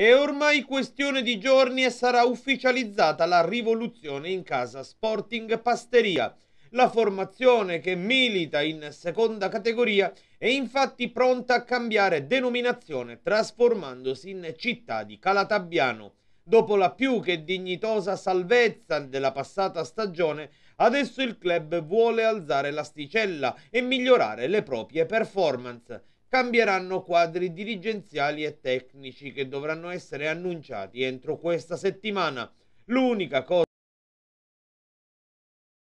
È ormai questione di giorni e sarà ufficializzata la rivoluzione in casa Sporting Pasteria. La formazione che milita in seconda categoria è infatti pronta a cambiare denominazione trasformandosi in città di Calatabbiano. Dopo la più che dignitosa salvezza della passata stagione, adesso il club vuole alzare l'asticella e migliorare le proprie performance cambieranno quadri dirigenziali e tecnici che dovranno essere annunciati entro questa settimana. L'unica cosa